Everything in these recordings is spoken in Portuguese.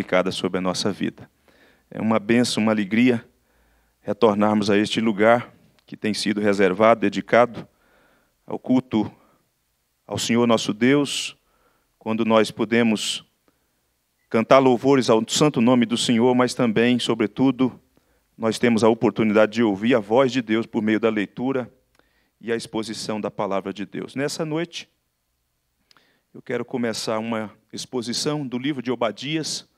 aplicada sobre a nossa vida. É uma benção, uma alegria retornarmos a este lugar que tem sido reservado, dedicado ao culto ao Senhor nosso Deus, quando nós podemos cantar louvores ao santo nome do Senhor, mas também, sobretudo, nós temos a oportunidade de ouvir a voz de Deus por meio da leitura e a exposição da palavra de Deus. Nessa noite, eu quero começar uma exposição do livro de Obadias,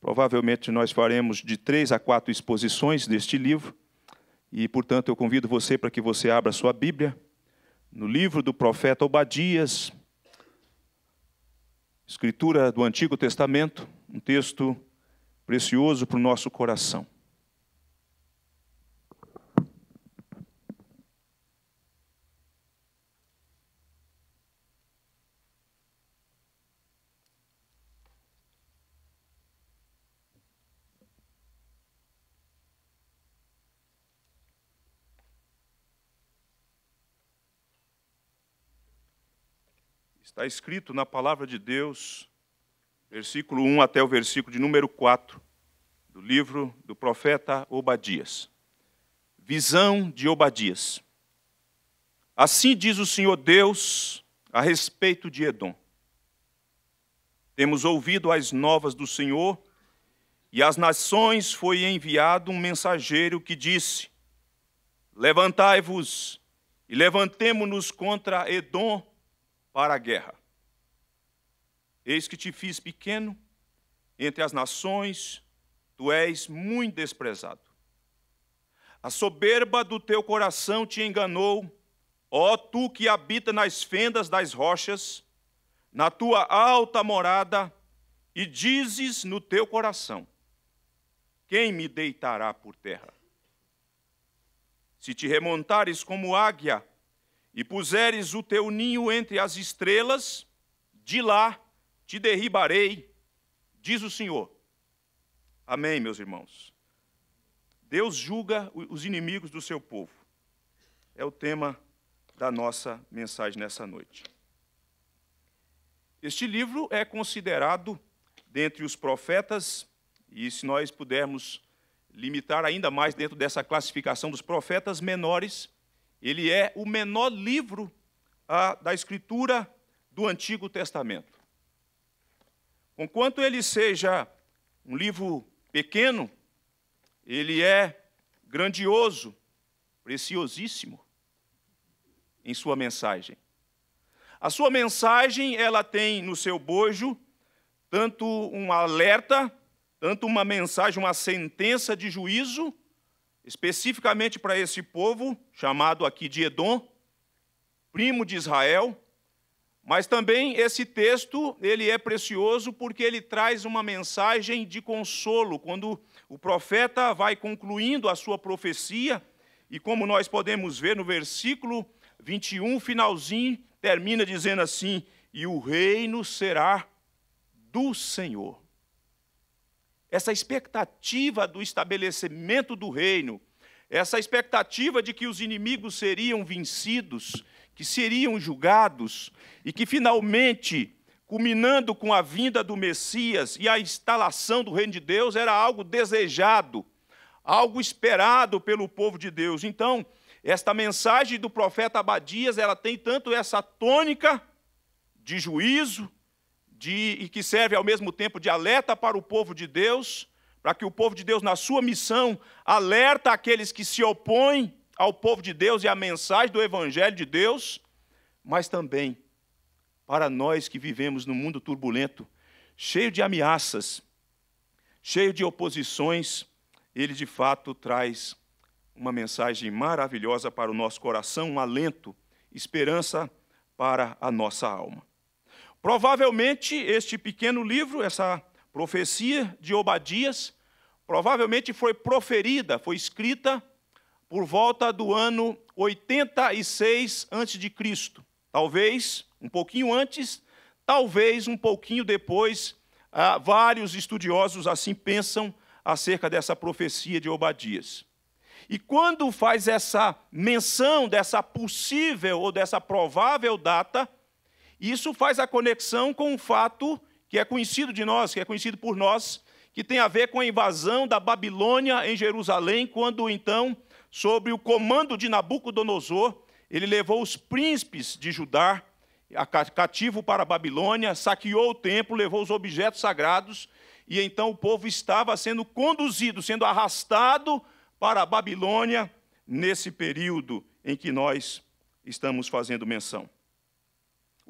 Provavelmente nós faremos de três a quatro exposições deste livro, e, portanto, eu convido você para que você abra sua Bíblia no livro do profeta Obadias, escritura do Antigo Testamento, um texto precioso para o nosso coração. Está escrito na palavra de Deus, versículo 1 até o versículo de número 4 do livro do profeta Obadias. Visão de Obadias. Assim diz o Senhor Deus a respeito de Edom. Temos ouvido as novas do Senhor, e às nações foi enviado um mensageiro que disse: Levantai-vos e levantemo-nos contra Edom para a guerra. Eis que te fiz pequeno entre as nações, tu és muito desprezado. A soberba do teu coração te enganou, ó tu que habita nas fendas das rochas, na tua alta morada, e dizes no teu coração: Quem me deitará por terra? Se te remontares como águia e puseres o teu ninho entre as estrelas, de lá te derribarei, diz o Senhor. Amém, meus irmãos. Deus julga os inimigos do seu povo. É o tema da nossa mensagem nessa noite. Este livro é considerado, dentre os profetas, e se nós pudermos limitar ainda mais dentro dessa classificação dos profetas menores, ele é o menor livro ah, da Escritura do Antigo Testamento. Conquanto ele seja um livro pequeno, ele é grandioso, preciosíssimo em sua mensagem. A sua mensagem, ela tem no seu bojo tanto um alerta, tanto uma mensagem, uma sentença de juízo, especificamente para esse povo, chamado aqui de Edom, primo de Israel. Mas também esse texto, ele é precioso porque ele traz uma mensagem de consolo quando o profeta vai concluindo a sua profecia, e como nós podemos ver no versículo 21, finalzinho, termina dizendo assim: "E o reino será do Senhor" essa expectativa do estabelecimento do reino, essa expectativa de que os inimigos seriam vencidos, que seriam julgados e que finalmente, culminando com a vinda do Messias e a instalação do reino de Deus, era algo desejado, algo esperado pelo povo de Deus. Então, esta mensagem do profeta Abadias, ela tem tanto essa tônica de juízo, de, e que serve ao mesmo tempo de alerta para o povo de Deus, para que o povo de Deus, na sua missão, alerta aqueles que se opõem ao povo de Deus e à mensagem do Evangelho de Deus, mas também para nós que vivemos num mundo turbulento, cheio de ameaças, cheio de oposições, ele de fato traz uma mensagem maravilhosa para o nosso coração, um alento, esperança para a nossa alma. Provavelmente este pequeno livro, essa profecia de Obadias, provavelmente foi proferida, foi escrita por volta do ano 86 a.C. Talvez um pouquinho antes, talvez um pouquinho depois, ah, vários estudiosos assim pensam acerca dessa profecia de Obadias. E quando faz essa menção dessa possível ou dessa provável data, isso faz a conexão com um fato que é conhecido de nós, que é conhecido por nós, que tem a ver com a invasão da Babilônia em Jerusalém, quando então, sob o comando de Nabucodonosor, ele levou os príncipes de Judá cativo para a Babilônia, saqueou o templo, levou os objetos sagrados, e então o povo estava sendo conduzido, sendo arrastado para a Babilônia nesse período em que nós estamos fazendo menção.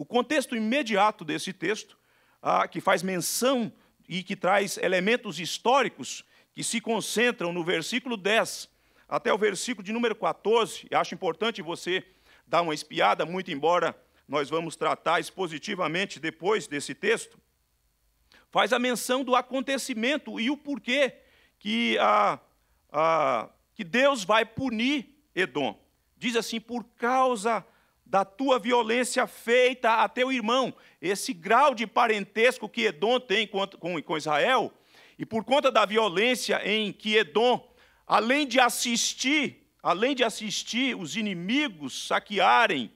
O contexto imediato desse texto, ah, que faz menção e que traz elementos históricos que se concentram no versículo 10 até o versículo de número 14, acho importante você dar uma espiada, muito embora nós vamos tratar expositivamente depois desse texto, faz a menção do acontecimento e o porquê que, ah, ah, que Deus vai punir Edom. Diz assim: por causa da tua violência feita a teu irmão, esse grau de parentesco que Edom tem com Israel, e por conta da violência em que Edom, além de assistir, além de assistir os inimigos saquearem,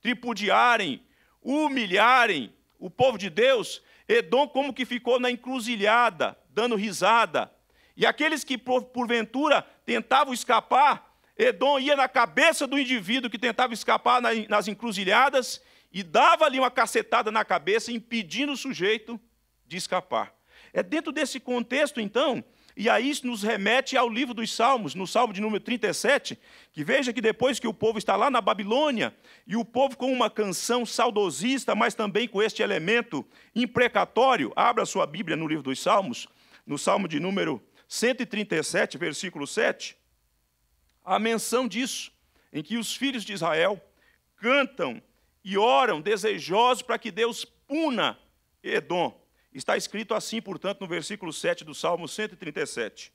tripudiarem, humilharem o povo de Deus, Edom como que ficou na encruzilhada, dando risada. E aqueles que porventura tentavam escapar, Edom ia na cabeça do indivíduo que tentava escapar nas encruzilhadas e dava ali uma cacetada na cabeça, impedindo o sujeito de escapar. É dentro desse contexto, então, e aí isso nos remete ao livro dos Salmos, no Salmo de número 37, que veja que depois que o povo está lá na Babilônia, e o povo com uma canção saudosista, mas também com este elemento imprecatório, abra sua Bíblia no livro dos Salmos, no Salmo de número 137, versículo 7 a menção disso, em que os filhos de Israel cantam e oram desejosos para que Deus puna Edom. Está escrito assim, portanto, no versículo 7 do Salmo 137.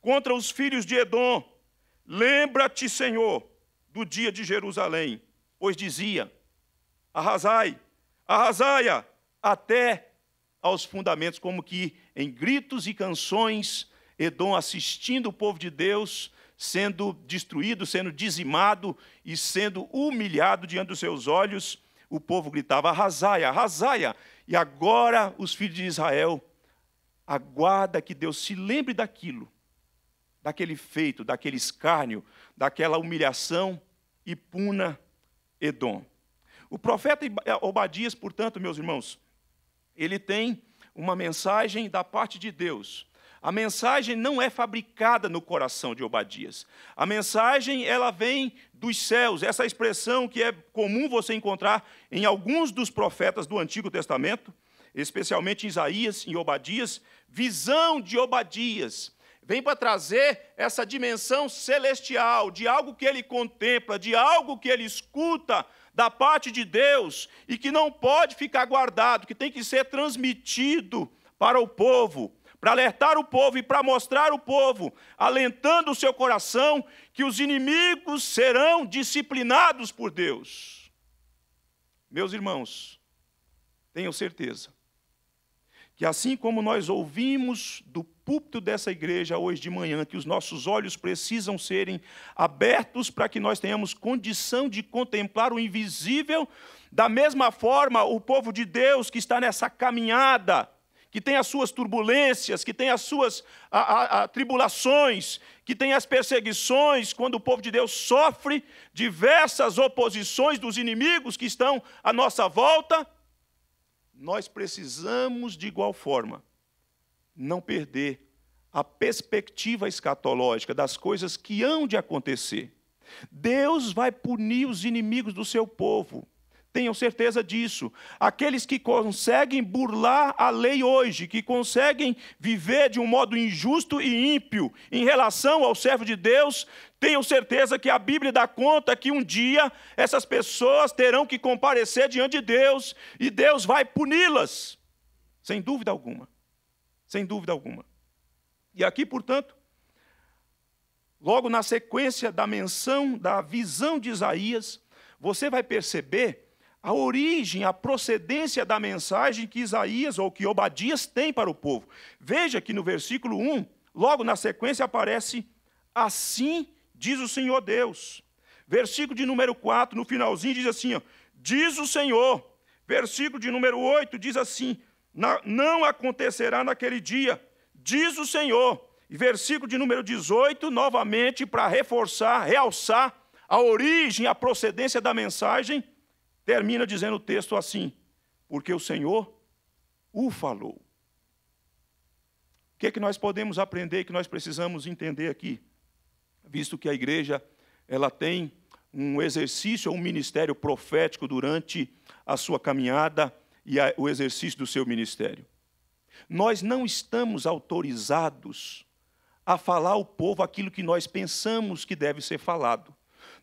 Contra os filhos de Edom, lembra-te, Senhor, do dia de Jerusalém, pois dizia: arrasai, arrasai até aos fundamentos, como que em gritos e canções, Edom assistindo o povo de Deus sendo destruído, sendo dizimado e sendo humilhado diante dos seus olhos, o povo gritava: Arrasaia, arrasaia! E agora os filhos de Israel aguarda que Deus se lembre daquilo, daquele feito, daquele escárnio, daquela humilhação e puna Edom. O profeta eh, Obadias, portanto, meus irmãos, ele tem uma mensagem da parte de Deus a mensagem não é fabricada no coração de Obadias. A mensagem, ela vem dos céus. Essa é expressão que é comum você encontrar em alguns dos profetas do Antigo Testamento, especialmente em Isaías e Obadias, visão de Obadias. Vem para trazer essa dimensão celestial, de algo que ele contempla, de algo que ele escuta da parte de Deus e que não pode ficar guardado, que tem que ser transmitido para o povo para alertar o povo e para mostrar o povo, alentando o seu coração, que os inimigos serão disciplinados por Deus. Meus irmãos, tenham certeza que assim como nós ouvimos do púlpito dessa igreja hoje de manhã, que os nossos olhos precisam serem abertos para que nós tenhamos condição de contemplar o invisível, da mesma forma, o povo de Deus que está nessa caminhada que tem as suas turbulências, que tem as suas a, a, a, tribulações, que tem as perseguições, quando o povo de Deus sofre diversas oposições dos inimigos que estão à nossa volta, nós precisamos, de igual forma, não perder a perspectiva escatológica das coisas que hão de acontecer. Deus vai punir os inimigos do seu povo. Tenham certeza disso. Aqueles que conseguem burlar a lei hoje, que conseguem viver de um modo injusto e ímpio em relação ao servo de Deus, tenham certeza que a Bíblia dá conta que um dia essas pessoas terão que comparecer diante de Deus e Deus vai puni-las. Sem dúvida alguma. Sem dúvida alguma. E aqui, portanto, logo na sequência da menção da visão de Isaías, você vai perceber a origem, a procedência da mensagem que Isaías ou que Obadias tem para o povo. Veja que no versículo 1, logo na sequência aparece assim diz o Senhor Deus. Versículo de número 4, no finalzinho diz assim, ó, diz o Senhor. Versículo de número 8 diz assim: não acontecerá naquele dia, diz o Senhor. E versículo de número 18, novamente, para reforçar, realçar a origem, a procedência da mensagem, Termina dizendo o texto assim: porque o Senhor o falou. O que é que nós podemos aprender que nós precisamos entender aqui? Visto que a igreja ela tem um exercício, um ministério profético durante a sua caminhada e a, o exercício do seu ministério. Nós não estamos autorizados a falar ao povo aquilo que nós pensamos que deve ser falado.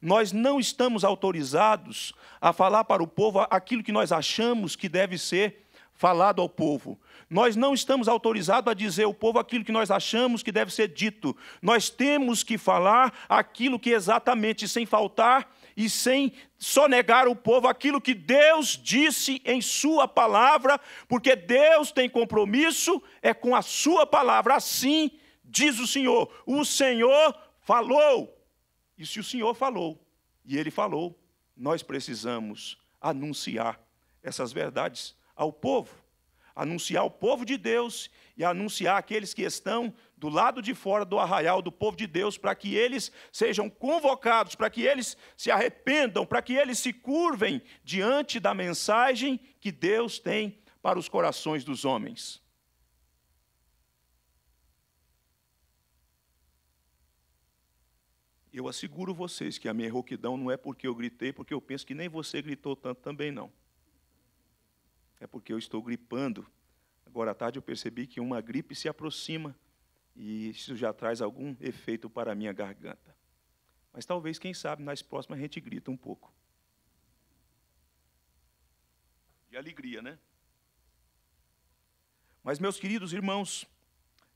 Nós não estamos autorizados a falar para o povo aquilo que nós achamos que deve ser falado ao povo. Nós não estamos autorizados a dizer ao povo aquilo que nós achamos que deve ser dito. Nós temos que falar aquilo que exatamente, sem faltar e sem sonegar o povo aquilo que Deus disse em Sua palavra, porque Deus tem compromisso é com a Sua palavra. Assim diz o Senhor: o Senhor falou. E se o Senhor falou, e ele falou, nós precisamos anunciar essas verdades ao povo, anunciar o povo de Deus e anunciar aqueles que estão do lado de fora do arraial do povo de Deus, para que eles sejam convocados, para que eles se arrependam, para que eles se curvem diante da mensagem que Deus tem para os corações dos homens. Eu asseguro vocês que a minha rouquidão não é porque eu gritei, porque eu penso que nem você gritou tanto também, não. É porque eu estou gripando. Agora à tarde eu percebi que uma gripe se aproxima e isso já traz algum efeito para a minha garganta. Mas talvez, quem sabe, nas próximas a gente grita um pouco. De alegria, né? Mas, meus queridos irmãos,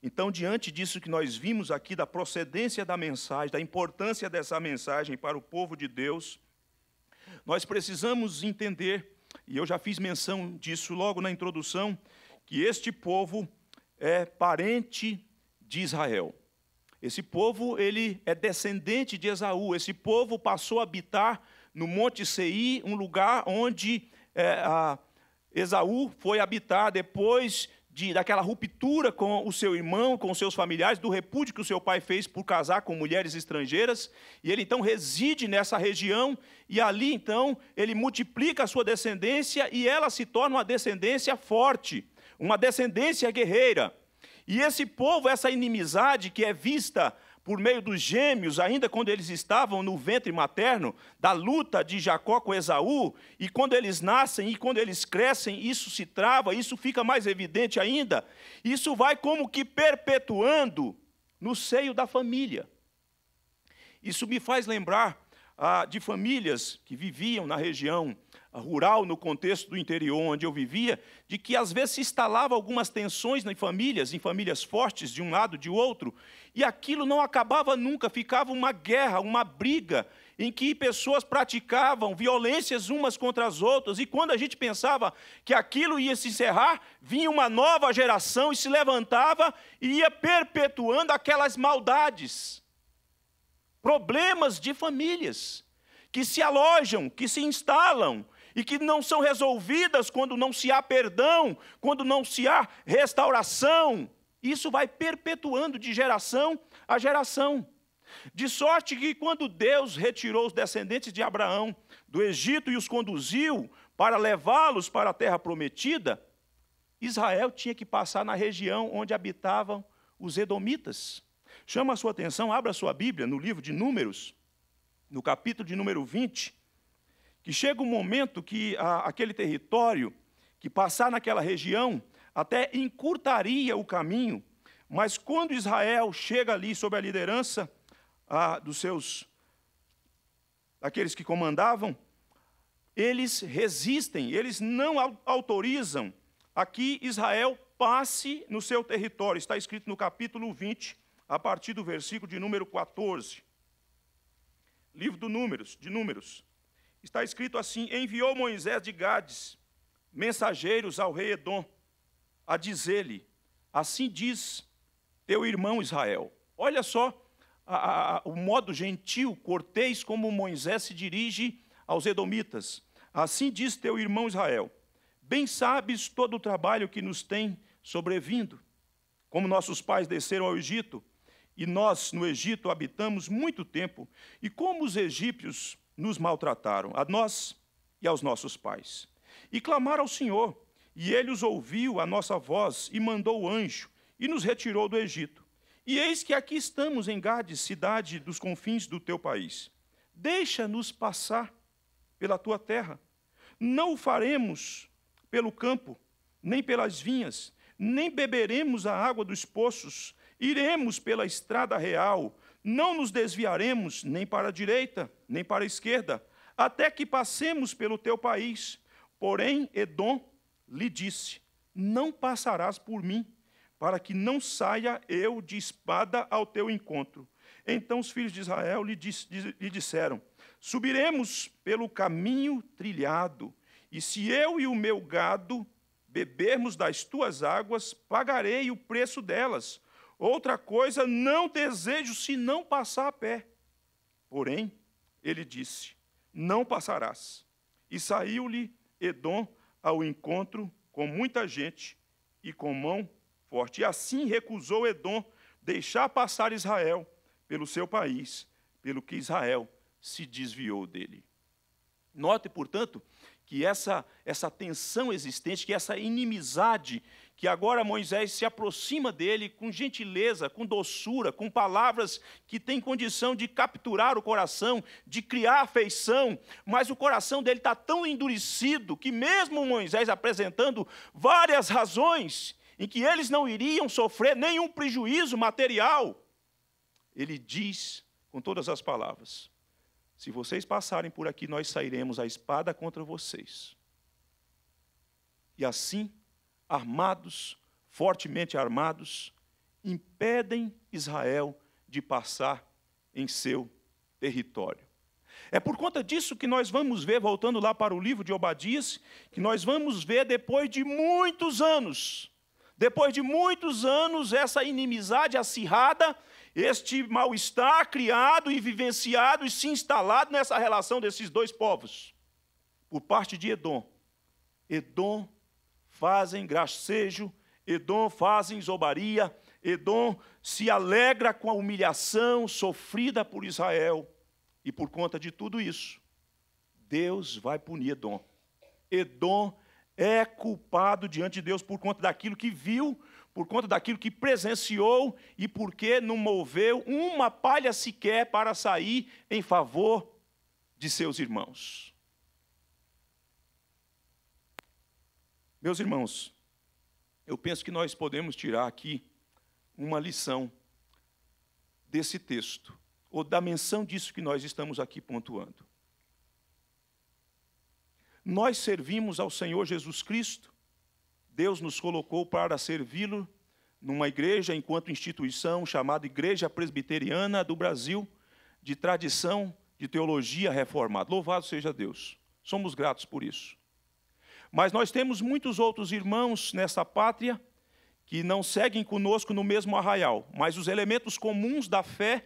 então, diante disso que nós vimos aqui, da procedência da mensagem, da importância dessa mensagem para o povo de Deus, nós precisamos entender, e eu já fiz menção disso logo na introdução, que este povo é parente de Israel. Esse povo, ele é descendente de Esaú. Esse povo passou a habitar no Monte Seir, um lugar onde é, Esaú foi habitar depois de, daquela ruptura com o seu irmão, com os seus familiares, do repúdio que o seu pai fez por casar com mulheres estrangeiras, e ele então reside nessa região, e ali então ele multiplica a sua descendência e ela se torna uma descendência forte, uma descendência guerreira. E esse povo, essa inimizade que é vista por meio dos gêmeos, ainda quando eles estavam no ventre materno, da luta de Jacó com Esaú, e quando eles nascem e quando eles crescem, isso se trava, isso fica mais evidente ainda. Isso vai como que perpetuando no seio da família. Isso me faz lembrar ah, de famílias que viviam na região rural, no contexto do interior onde eu vivia, de que às vezes se instalavam algumas tensões em famílias, em famílias fortes, de um lado, de outro, e aquilo não acabava nunca, ficava uma guerra, uma briga, em que pessoas praticavam violências umas contra as outras, e quando a gente pensava que aquilo ia se encerrar, vinha uma nova geração e se levantava e ia perpetuando aquelas maldades. Problemas de famílias que se alojam, que se instalam e que não são resolvidas quando não se há perdão, quando não se há restauração. Isso vai perpetuando de geração a geração. De sorte que quando Deus retirou os descendentes de Abraão do Egito e os conduziu para levá-los para a terra prometida, Israel tinha que passar na região onde habitavam os edomitas. Chama a sua atenção, abra a sua Bíblia no livro de Números, no capítulo de número 20, que chega um momento que a, aquele território, que passar naquela região, até encurtaria o caminho, mas quando Israel chega ali sob a liderança ah, dos seus, aqueles que comandavam, eles resistem, eles não autorizam a que Israel passe no seu território. Está escrito no capítulo 20, a partir do versículo de número 14. Livro do Números, de Números está escrito assim: Enviou Moisés de Gades mensageiros ao rei Edom a dizer-lhe: Assim diz teu irmão Israel. Olha só a, a, o modo gentil, cortês, como Moisés se dirige aos Edomitas. Assim diz teu irmão Israel: Bem sabes todo o trabalho que nos tem sobrevindo, como nossos pais desceram ao Egito, e nós no Egito habitamos muito tempo, e como os egípcios nos maltrataram, a nós e aos nossos pais. E clamaram ao Senhor, e ele os ouviu a nossa voz e mandou o anjo e nos retirou do Egito. E eis que aqui estamos em Gades, cidade dos confins do teu país. Deixa-nos passar pela tua terra. Não o faremos pelo campo, nem pelas vinhas, nem beberemos a água dos poços. Iremos pela estrada real, não nos desviaremos nem para a direita, nem para a esquerda, até que passemos pelo teu país. Porém, Edom lhe disse: Não passarás por mim, para que não saia eu de espada ao teu encontro. Então os filhos de Israel lhe, dis, lhe disseram: Subiremos pelo caminho trilhado, e se eu e o meu gado bebermos das tuas águas, pagarei o preço delas Outra coisa não desejo senão passar a pé. Porém, ele disse: Não passarás. E saiu-lhe Edom ao encontro com muita gente e com mão forte. E assim recusou Edom deixar passar Israel pelo seu país, pelo que Israel se desviou dele. Note, portanto, que essa, essa tensão existente, que essa inimizade que agora Moisés se aproxima dele com gentileza, com doçura, com palavras que têm condição de capturar o coração, de criar afeição, mas o coração dele está tão endurecido que, mesmo Moisés apresentando várias razões em que eles não iriam sofrer nenhum prejuízo material, ele diz com todas as palavras: Se vocês passarem por aqui, nós sairemos a espada contra vocês. E assim armados, fortemente armados, impedem Israel de passar em seu território. É por conta disso que nós vamos ver, voltando lá para o livro de Obadias, que nós vamos ver depois de muitos anos, depois de muitos anos, essa inimizade acirrada, este mal-estar criado e vivenciado e se instalado nessa relação desses dois povos, por parte de Edom. Edom fazem gracejo, Edom fazem zobaria, Edom se alegra com a humilhação sofrida por Israel. E por conta de tudo isso, Deus vai punir Edom. Edom é culpado diante de Deus por conta daquilo que viu, por conta daquilo que presenciou e porque não moveu uma palha sequer para sair em favor de seus irmãos. Meus irmãos, eu penso que nós podemos tirar aqui uma lição desse texto, ou da menção disso que nós estamos aqui pontuando. Nós servimos ao Senhor Jesus Cristo, Deus nos colocou para servi-lo numa igreja enquanto instituição chamada Igreja Presbiteriana do Brasil, de tradição de teologia reformada. Louvado seja Deus. Somos gratos por isso. Mas nós temos muitos outros irmãos nessa pátria que não seguem conosco no mesmo arraial, mas os elementos comuns da fé,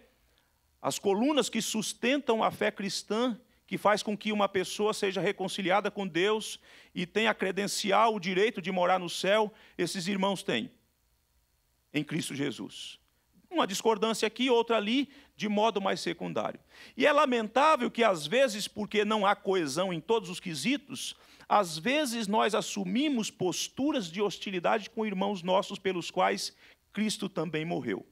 as colunas que sustentam a fé cristã, que faz com que uma pessoa seja reconciliada com Deus e tenha credencial, o direito de morar no céu, esses irmãos têm em Cristo Jesus. Uma discordância aqui, outra ali, de modo mais secundário. E é lamentável que, às vezes, porque não há coesão em todos os quesitos, às vezes nós assumimos posturas de hostilidade com irmãos nossos pelos quais Cristo também morreu.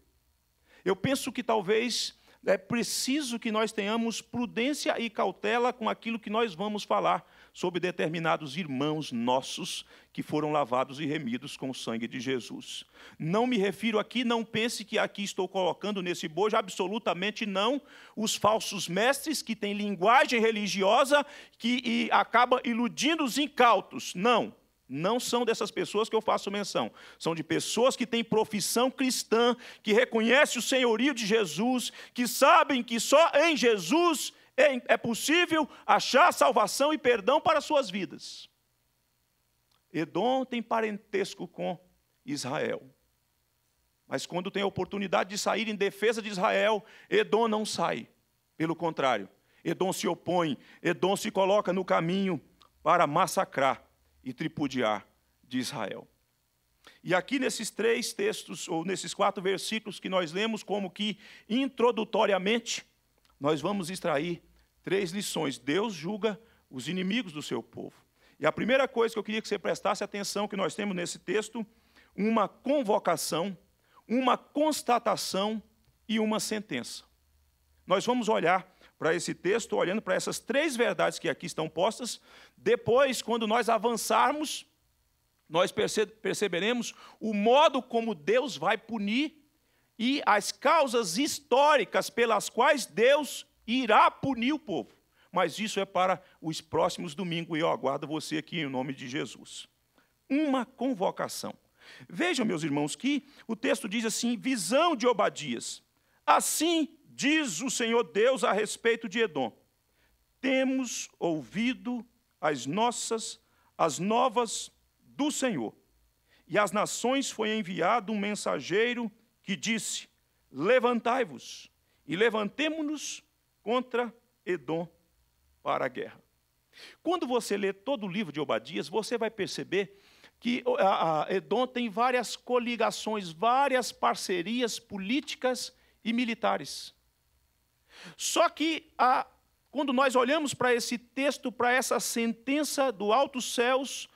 Eu penso que talvez é preciso que nós tenhamos prudência e cautela com aquilo que nós vamos falar, sobre determinados irmãos nossos que foram lavados e remidos com o sangue de Jesus. Não me refiro aqui, não pense que aqui estou colocando nesse bojo, absolutamente não, os falsos mestres que têm linguagem religiosa que e acaba iludindo os incautos. Não, não são dessas pessoas que eu faço menção. São de pessoas que têm profissão cristã, que reconhecem o senhorio de Jesus, que sabem que só em Jesus é, é possível achar salvação e perdão para suas vidas. Edom tem parentesco com Israel. Mas quando tem a oportunidade de sair em defesa de Israel, Edom não sai. Pelo contrário, Edom se opõe, Edom se coloca no caminho para massacrar e tripudiar de Israel. E aqui nesses três textos, ou nesses quatro versículos que nós lemos, como que introdutoriamente, nós vamos extrair três lições. Deus julga os inimigos do seu povo. E a primeira coisa que eu queria que você prestasse atenção que nós temos nesse texto, uma convocação, uma constatação e uma sentença. Nós vamos olhar para esse texto, olhando para essas três verdades que aqui estão postas. Depois, quando nós avançarmos, nós perceberemos o modo como Deus vai punir e as causas históricas pelas quais Deus irá punir o povo. Mas isso é para os próximos domingos e eu aguardo você aqui em nome de Jesus. Uma convocação. Vejam, meus irmãos, que o texto diz assim: visão de Obadias. Assim diz o Senhor Deus a respeito de Edom: temos ouvido as nossas, as novas do Senhor. E às nações foi enviado um mensageiro que disse: Levantai-vos e levantemo-nos contra Edom para a guerra. Quando você lê todo o livro de Obadias, você vai perceber que Edom tem várias coligações, várias parcerias políticas e militares. Só que a, quando nós olhamos para esse texto, para essa sentença do alto céus,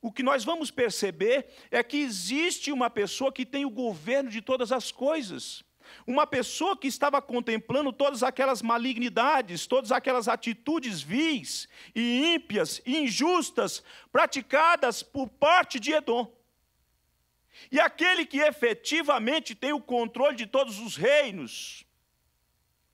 o que nós vamos perceber é que existe uma pessoa que tem o governo de todas as coisas. Uma pessoa que estava contemplando todas aquelas malignidades, todas aquelas atitudes vis e ímpias e injustas praticadas por parte de Edom. E aquele que efetivamente tem o controle de todos os reinos.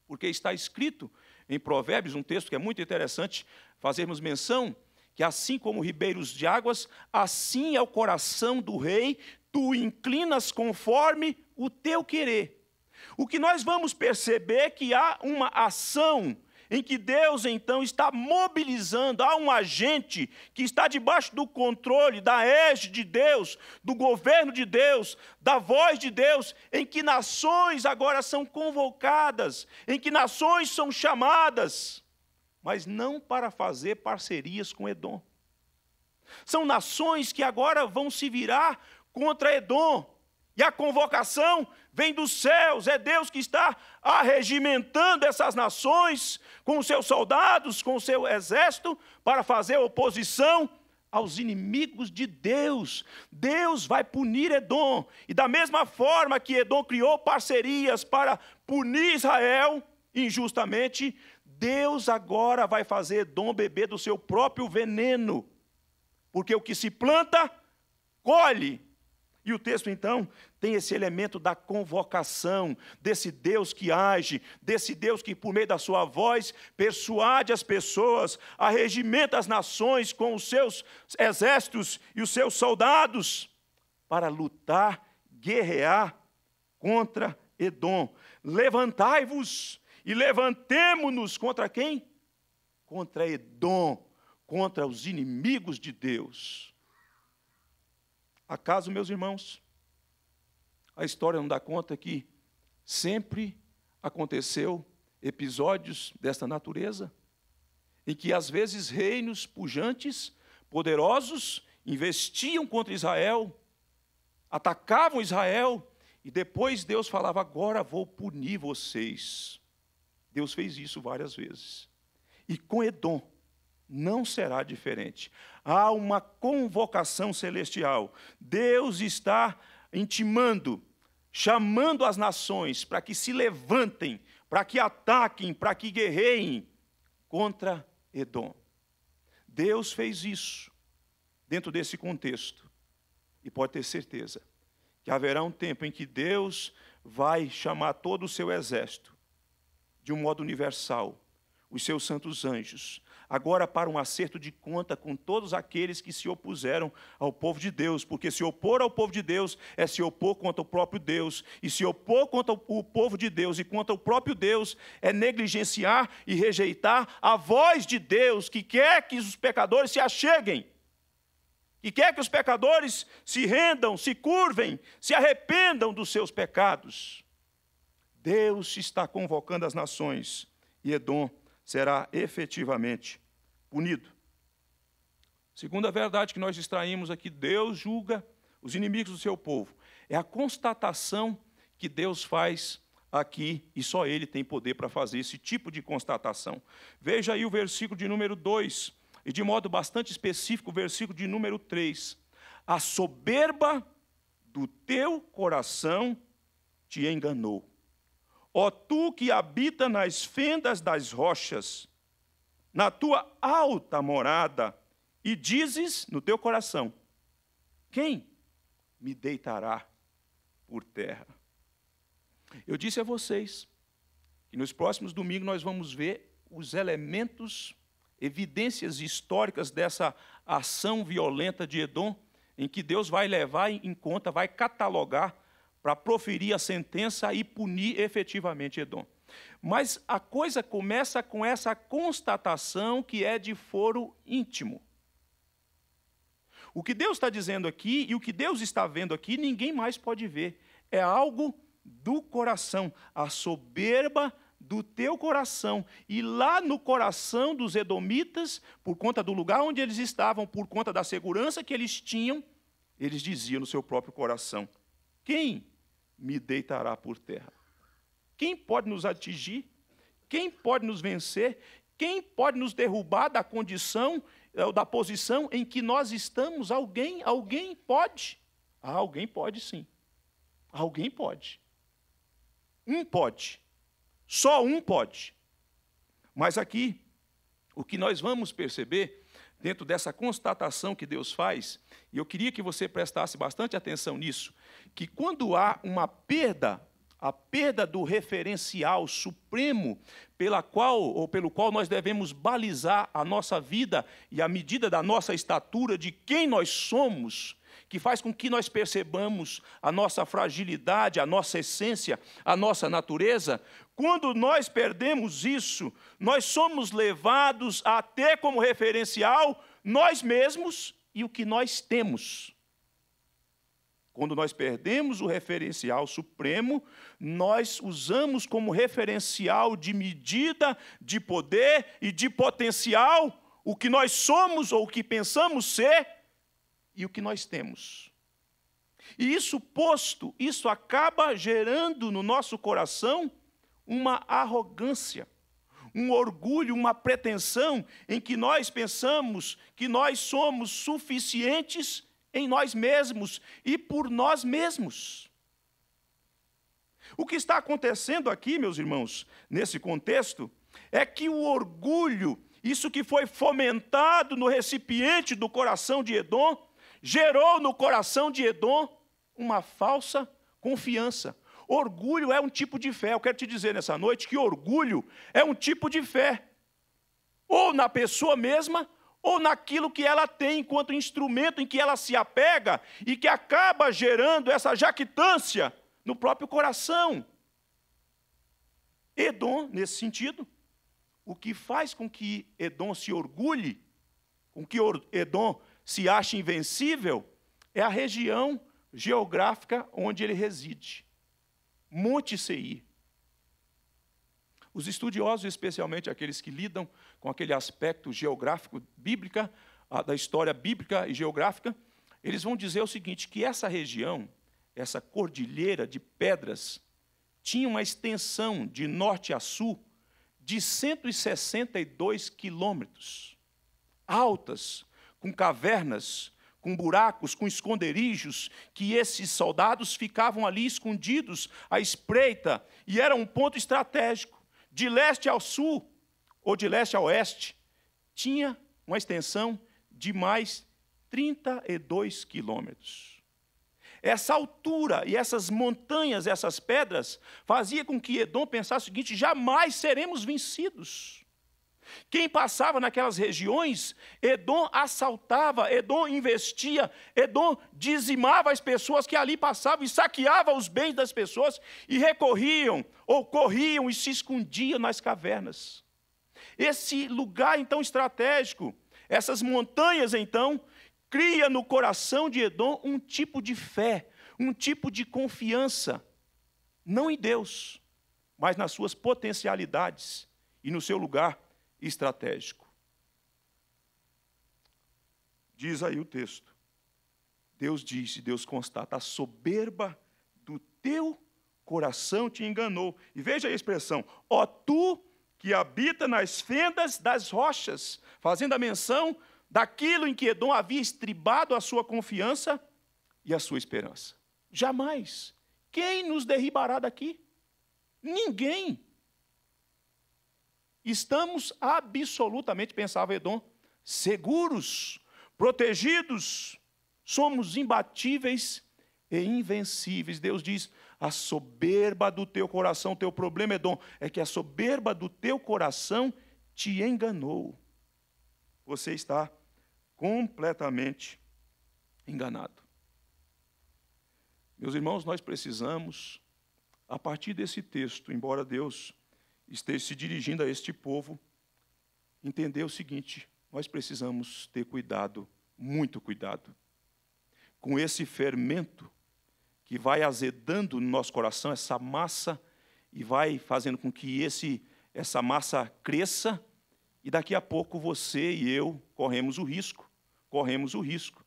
Porque está escrito em Provérbios, um texto que é muito interessante fazermos menção, que assim como ribeiros de águas, assim é o coração do rei, tu inclinas conforme o teu querer. O que nós vamos perceber é que há uma ação em que Deus então está mobilizando, há um agente que está debaixo do controle da égide de Deus, do governo de Deus, da voz de Deus, em que nações agora são convocadas, em que nações são chamadas mas não para fazer parcerias com Edom. São nações que agora vão se virar contra Edom. E a convocação vem dos céus, é Deus que está arregimentando essas nações com seus soldados, com seu exército, para fazer oposição aos inimigos de Deus. Deus vai punir Edom. E da mesma forma que Edom criou parcerias para punir Israel injustamente, Deus agora vai fazer Edom beber do seu próprio veneno, porque o que se planta, colhe. E o texto, então, tem esse elemento da convocação, desse Deus que age, desse Deus que, por meio da sua voz, persuade as pessoas, arregimenta as nações com os seus exércitos e os seus soldados para lutar, guerrear contra Edom. Levantai-vos e levantemo-nos contra quem? Contra Edom, contra os inimigos de Deus. Acaso, meus irmãos, a história não dá conta que sempre aconteceu episódios desta natureza, em que às vezes reinos pujantes, poderosos, investiam contra Israel, atacavam Israel, e depois Deus falava: agora vou punir vocês. Deus fez isso várias vezes. E com Edom não será diferente. Há uma convocação celestial. Deus está intimando, chamando as nações para que se levantem, para que ataquem, para que guerreiem contra Edom. Deus fez isso dentro desse contexto. E pode ter certeza que haverá um tempo em que Deus vai chamar todo o seu exército de um modo universal, os seus santos anjos, agora para um acerto de conta com todos aqueles que se opuseram ao povo de Deus, porque se opor ao povo de Deus é se opor contra o próprio Deus, e se opor contra o povo de Deus e contra o próprio Deus é negligenciar e rejeitar a voz de Deus que quer que os pecadores se acheguem. que quer que os pecadores se rendam, se curvem, se arrependam dos seus pecados. Deus está convocando as nações e Edom será efetivamente punido. Segunda verdade que nós extraímos aqui, é Deus julga os inimigos do seu povo. É a constatação que Deus faz aqui, e só Ele tem poder para fazer esse tipo de constatação. Veja aí o versículo de número 2, e de modo bastante específico, o versículo de número 3. A soberba do teu coração te enganou. Ó tu que habita nas fendas das rochas, na tua alta morada, e dizes no teu coração: Quem me deitará por terra? Eu disse a vocês que nos próximos domingos nós vamos ver os elementos, evidências históricas dessa ação violenta de Edom, em que Deus vai levar em conta, vai catalogar para proferir a sentença e punir efetivamente Edom. Mas a coisa começa com essa constatação que é de foro íntimo. O que Deus está dizendo aqui e o que Deus está vendo aqui, ninguém mais pode ver. É algo do coração, a soberba do teu coração. E lá no coração dos edomitas, por conta do lugar onde eles estavam, por conta da segurança que eles tinham, eles diziam no seu próprio coração: Quem me deitará por terra. Quem pode nos atingir? Quem pode nos vencer? Quem pode nos derrubar da condição ou eh, da posição em que nós estamos? Alguém, alguém pode? Ah, alguém pode sim. Alguém pode. Um pode. Só um pode. Mas aqui, o que nós vamos perceber dentro dessa constatação que Deus faz, e eu queria que você prestasse bastante atenção nisso, que quando há uma perda, a perda do referencial supremo pela qual ou pelo qual nós devemos balizar a nossa vida e a medida da nossa estatura de quem nós somos, que faz com que nós percebamos a nossa fragilidade, a nossa essência, a nossa natureza, quando nós perdemos isso, nós somos levados a ter como referencial nós mesmos e o que nós temos. Quando nós perdemos o referencial supremo, nós usamos como referencial de medida, de poder e de potencial o que nós somos ou o que pensamos ser e o que nós temos. E isso posto, isso acaba gerando no nosso coração uma arrogância, um orgulho, uma pretensão em que nós pensamos que nós somos suficientes em nós mesmos e por nós mesmos. O que está acontecendo aqui, meus irmãos, nesse contexto, é que o orgulho, isso que foi fomentado no recipiente do coração de Edom, gerou no coração de Edom uma falsa confiança. Orgulho é um tipo de fé. Eu quero te dizer nessa noite que orgulho é um tipo de fé. Ou na pessoa mesma, ou naquilo que ela tem enquanto instrumento em que ela se apega e que acaba gerando essa jactância no próprio coração. Edom, nesse sentido, o que faz com que Edom se orgulhe, com que Edom se acha invencível é a região geográfica onde ele reside. Monte Seir. Os estudiosos, especialmente aqueles que lidam com aquele aspecto geográfico bíblica, ah, da história bíblica e geográfica, eles vão dizer o seguinte, que essa região, essa cordilheira de pedras, tinha uma extensão de norte a sul de 162 quilômetros, altas com cavernas, com buracos, com esconderijos, que esses soldados ficavam ali escondidos à espreita, e era um ponto estratégico. De leste ao sul, ou de leste a oeste, tinha uma extensão de mais 32 quilômetros. Essa altura e essas montanhas, essas pedras, fazia com que Edom pensasse o seguinte: jamais seremos vencidos. Quem passava naquelas regiões, Edom assaltava, Edom investia, Edom dizimava as pessoas que ali passavam e saqueava os bens das pessoas e recorriam ou corriam e se escondiam nas cavernas. Esse lugar então estratégico, essas montanhas então, cria no coração de Edom um tipo de fé, um tipo de confiança, não em Deus, mas nas suas potencialidades e no seu lugar estratégico. Diz aí o texto. Deus disse, Deus constata, a soberba do teu coração te enganou. E veja a expressão, ó tu que habita nas fendas das rochas, fazendo a menção daquilo em que Edom havia estribado a sua confiança e a sua esperança. Jamais. Quem nos derribará daqui? Ninguém estamos absolutamente, pensava Edom, seguros, protegidos, somos imbatíveis e invencíveis. Deus diz: a soberba do teu coração, teu problema, Edom, é que a soberba do teu coração te enganou. Você está completamente enganado. Meus irmãos, nós precisamos, a partir desse texto, embora Deus esteja se dirigindo a este povo, entender o seguinte: nós precisamos ter cuidado, muito cuidado, com esse fermento que vai azedando no nosso coração, essa massa, e vai fazendo com que esse, essa massa cresça, e daqui a pouco você e eu corremos o risco, corremos o risco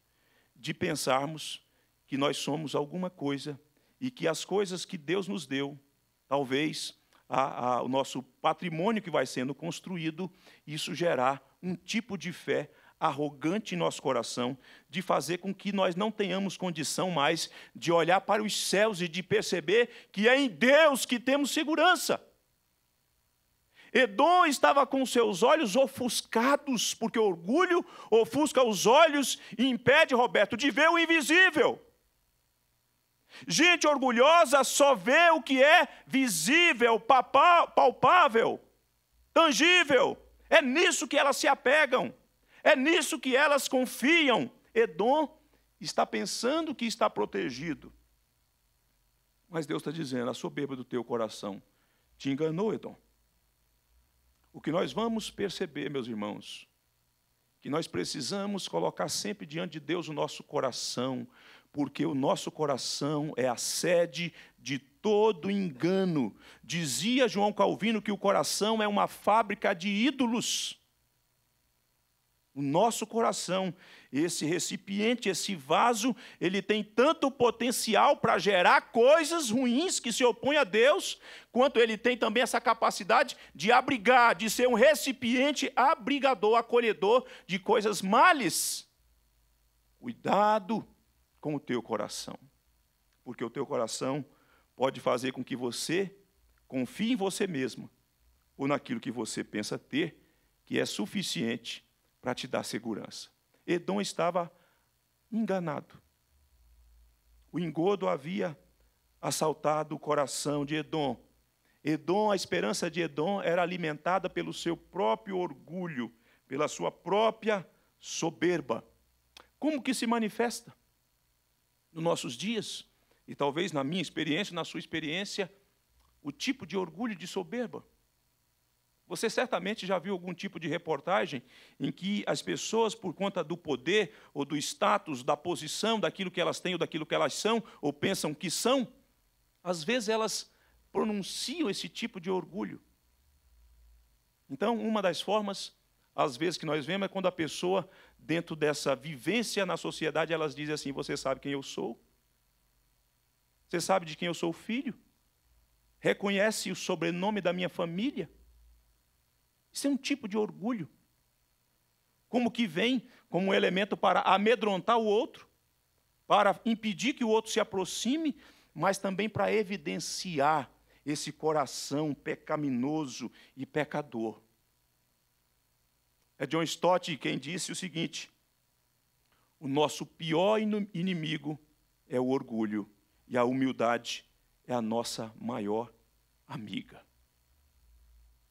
de pensarmos que nós somos alguma coisa e que as coisas que Deus nos deu, talvez a, a, o nosso patrimônio que vai sendo construído, isso gerar um tipo de fé arrogante em nosso coração, de fazer com que nós não tenhamos condição mais de olhar para os céus e de perceber que é em Deus que temos segurança. Edom estava com seus olhos ofuscados, porque orgulho ofusca os olhos e impede, Roberto, de ver o invisível. Gente orgulhosa só vê o que é visível, palpável, tangível. É nisso que elas se apegam. É nisso que elas confiam. Edom está pensando que está protegido. Mas Deus está dizendo: a soberba do teu coração te enganou, Edom. O que nós vamos perceber, meus irmãos, que nós precisamos colocar sempre diante de Deus o nosso coração, porque o nosso coração é a sede de todo engano. Dizia João Calvino que o coração é uma fábrica de ídolos. O nosso coração, esse recipiente, esse vaso, ele tem tanto potencial para gerar coisas ruins que se opõem a Deus, quanto ele tem também essa capacidade de abrigar, de ser um recipiente abrigador, acolhedor de coisas males. Cuidado com o teu coração. Porque o teu coração pode fazer com que você confie em você mesmo ou naquilo que você pensa ter, que é suficiente para te dar segurança. Edom estava enganado. O engodo havia assaltado o coração de Edom. Edom, a esperança de Edom era alimentada pelo seu próprio orgulho, pela sua própria soberba. Como que se manifesta? nos nossos dias, e talvez na minha experiência, na sua experiência, o tipo de orgulho de soberba. Você certamente já viu algum tipo de reportagem em que as pessoas, por conta do poder ou do status, da posição, daquilo que elas têm ou daquilo que elas são ou pensam que são, às vezes elas pronunciam esse tipo de orgulho. Então, uma das formas, às vezes, que nós vemos é quando a pessoa dentro dessa vivência na sociedade, elas dizem assim: Você sabe quem eu sou? Você sabe de quem eu sou filho? Reconhece o sobrenome da minha família? Isso é um tipo de orgulho. Como que vem como um elemento para amedrontar o outro, para impedir que o outro se aproxime, mas também para evidenciar esse coração pecaminoso e pecador. É John Stott quem disse o seguinte: o nosso pior inimigo é o orgulho e a humildade é a nossa maior amiga.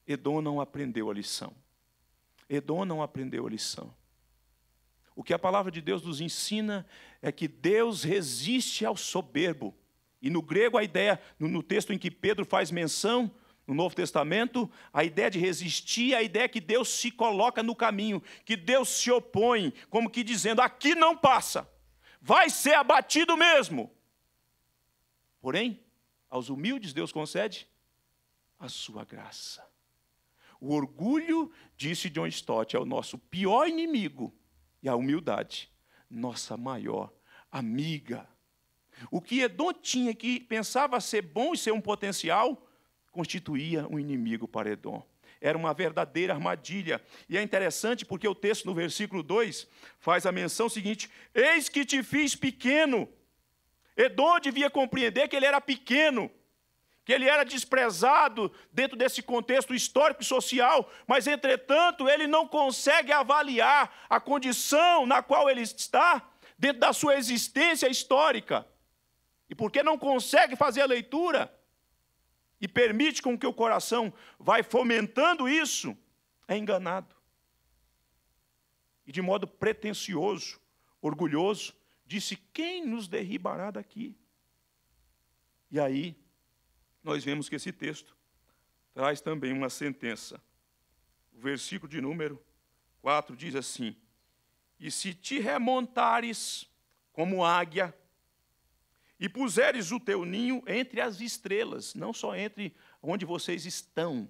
Edom não aprendeu a lição. Edom não aprendeu a lição. O que a palavra de Deus nos ensina é que Deus resiste ao soberbo. E no grego a ideia, no texto em que Pedro faz menção, no Novo Testamento, a ideia de resistir, é a ideia que Deus se coloca no caminho, que Deus se opõe, como que dizendo: aqui não passa, vai ser abatido mesmo. Porém, aos humildes Deus concede a sua graça. O orgulho, disse John Stott, é o nosso pior inimigo, e a humildade, nossa maior amiga. O que Edom tinha que pensava ser bom e ser um potencial, constituía um inimigo para Edom. Era uma verdadeira armadilha. E é interessante porque o texto no versículo 2 faz a menção seguinte: Eis que te fiz pequeno. Edom devia compreender que ele era pequeno, que ele era desprezado dentro desse contexto histórico e social, mas entretanto ele não consegue avaliar a condição na qual ele está dentro da sua existência histórica. E porque não consegue fazer a leitura, e permite com que o coração vai fomentando isso, é enganado. E de modo pretensioso, orgulhoso, disse: Quem nos derribará daqui? E aí, nós vemos que esse texto traz também uma sentença. O versículo de número 4 diz assim: E se te remontares como águia, e puseres o teu ninho entre as estrelas, não só entre onde vocês estão,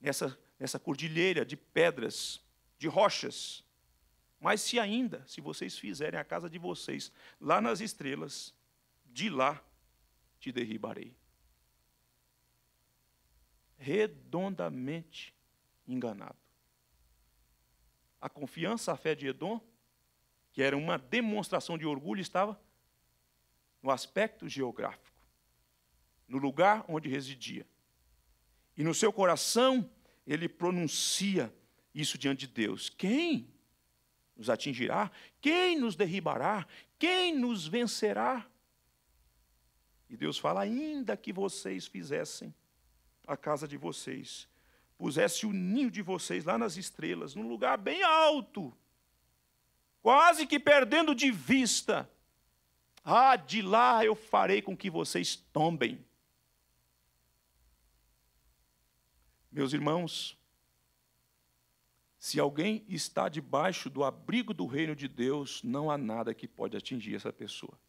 nessa, nessa cordilheira de pedras, de rochas, mas se ainda, se vocês fizerem a casa de vocês lá nas estrelas, de lá te derribarei. Redondamente enganado. A confiança, a fé de Edom, que era uma demonstração de orgulho, estava no aspecto geográfico, no lugar onde residia. E no seu coração, ele pronuncia isso diante de Deus: Quem nos atingirá? Quem nos derribará? Quem nos vencerá? E Deus fala: ainda que vocês fizessem a casa de vocês, pusesse o ninho de vocês lá nas estrelas, num lugar bem alto, quase que perdendo de vista, ah, de lá eu farei com que vocês tombem. Meus irmãos, se alguém está debaixo do abrigo do reino de Deus, não há nada que pode atingir essa pessoa.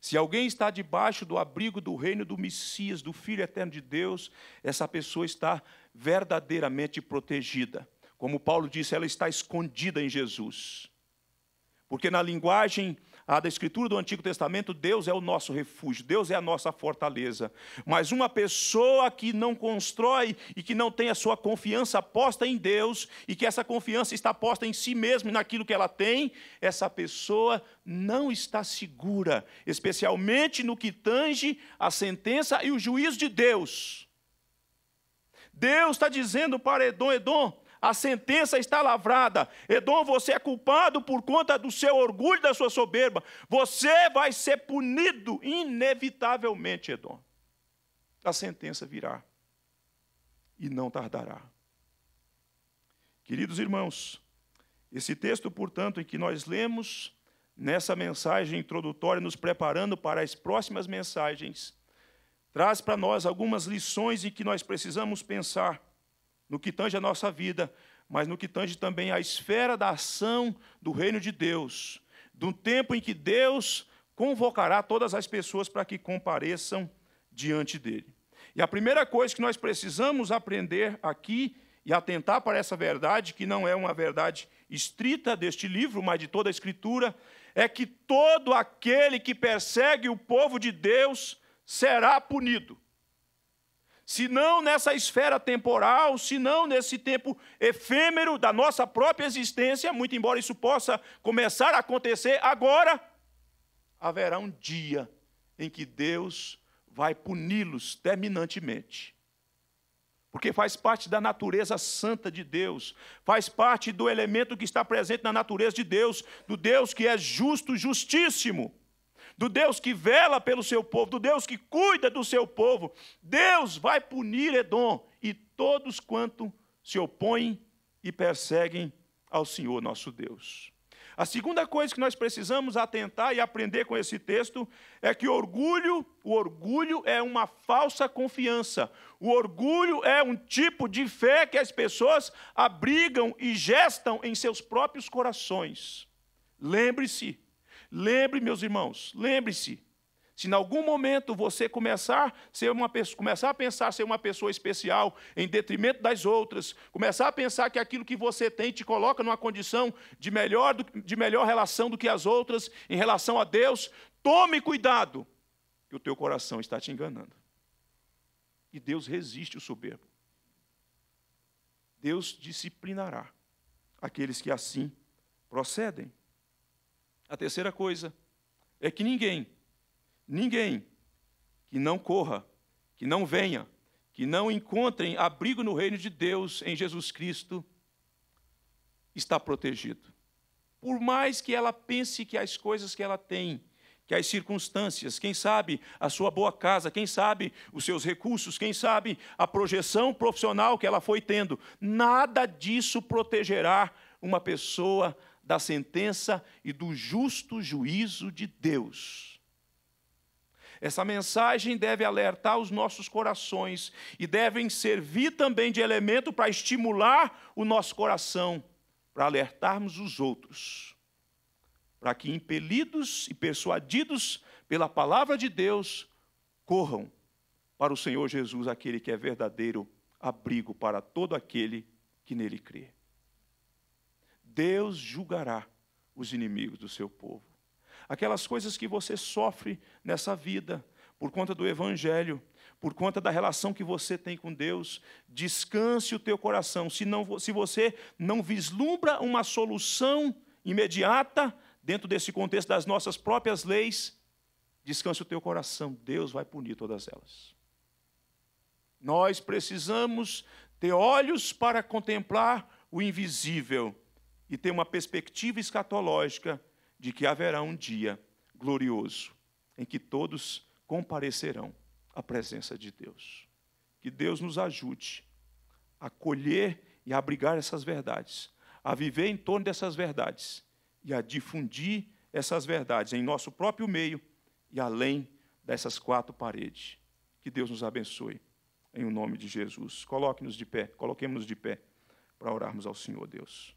Se alguém está debaixo do abrigo do reino do Messias, do Filho eterno de Deus, essa pessoa está verdadeiramente protegida. Como Paulo disse, ela está escondida em Jesus. Porque na linguagem da escritura do Antigo Testamento, Deus é o nosso refúgio, Deus é a nossa fortaleza. Mas uma pessoa que não constrói e que não tem a sua confiança posta em Deus, e que essa confiança está posta em si mesma e naquilo que ela tem, essa pessoa não está segura, especialmente no que tange a sentença e o juízo de Deus. Deus está dizendo para Edom, Edom, a sentença está lavrada. Edom, você é culpado por conta do seu orgulho, da sua soberba. Você vai ser punido inevitavelmente, Edom. A sentença virá e não tardará. Queridos irmãos, esse texto, portanto, em que nós lemos nessa mensagem introdutória, nos preparando para as próximas mensagens, traz para nós algumas lições em que nós precisamos pensar no que tange a nossa vida, mas no que tange também a esfera da ação do reino de Deus, do tempo em que Deus convocará todas as pessoas para que compareçam diante dele. E a primeira coisa que nós precisamos aprender aqui e atentar para essa verdade, que não é uma verdade estrita deste livro, mas de toda a Escritura, é que todo aquele que persegue o povo de Deus será punido se não nessa esfera temporal, se não nesse tempo efêmero da nossa própria existência, muito embora isso possa começar a acontecer agora, haverá um dia em que Deus vai puni-los terminantemente. Porque faz parte da natureza santa de Deus, faz parte do elemento que está presente na natureza de Deus, do Deus que é justo, justíssimo do Deus que vela pelo seu povo, do Deus que cuida do seu povo. Deus vai punir Edom e todos quanto se opõem e perseguem ao Senhor nosso Deus. A segunda coisa que nós precisamos atentar e aprender com esse texto é que orgulho, o orgulho é uma falsa confiança. O orgulho é um tipo de fé que as pessoas abrigam e gestam em seus próprios corações. Lembre-se, Lembre, meus irmãos, lembre-se, se em algum momento você começar, ser uma, começar a pensar ser uma pessoa especial em detrimento das outras, começar a pensar que aquilo que você tem te coloca numa condição de melhor, de melhor relação do que as outras em relação a Deus, tome cuidado, que o teu coração está te enganando. E Deus resiste o soberbo. Deus disciplinará aqueles que assim procedem. A terceira coisa é que ninguém, ninguém que não corra, que não venha, que não encontrem abrigo no reino de Deus em Jesus Cristo, está protegido. Por mais que ela pense que as coisas que ela tem, que as circunstâncias, quem sabe a sua boa casa, quem sabe os seus recursos, quem sabe a projeção profissional que ela foi tendo, nada disso protegerá uma pessoa da sentença e do justo juízo de Deus. Essa mensagem deve alertar os nossos corações e devem servir também de elemento para estimular o nosso coração, para alertarmos os outros, para que, impelidos e persuadidos pela palavra de Deus, corram para o Senhor Jesus, aquele que é verdadeiro abrigo para todo aquele que nele crê. Deus julgará os inimigos do seu povo. Aquelas coisas que você sofre nessa vida, por conta do Evangelho, por conta da relação que você tem com Deus, descanse o teu coração. Se, não, se você não vislumbra uma solução imediata, dentro desse contexto das nossas próprias leis, descanse o teu coração. Deus vai punir todas elas. Nós precisamos ter olhos para contemplar o invisível e tem uma perspectiva escatológica de que haverá um dia glorioso em que todos comparecerão à presença de Deus. Que Deus nos ajude a colher e a abrigar essas verdades, a viver em torno dessas verdades e a difundir essas verdades em nosso próprio meio e além dessas quatro paredes. Que Deus nos abençoe em o nome de Jesus. Coloque-nos de pé, coloquemos de pé para orarmos ao Senhor Deus.